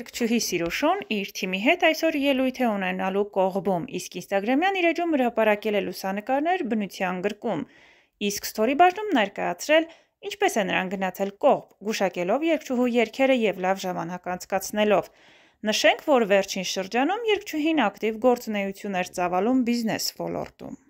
Գրքչուհի Սիրուշուն իր թիմի հետ այսօր ելույթ է ունենալու կողբում, իսկ Instagram-յան իր էջում հրապարակել է լուսանկարներ բնության գրկում, իսկ story բաժնում ներկայացրել ինչպես է նրան գնացել կողբ, գուշակելով երկչուհու երկերը եւ լավ ժամանակ անցկացնելով։ Նշենք, որ վերջին շրջանում երկչուհին ակտիվ գործունեություն էր ծավալում բիզնես ոլորտում։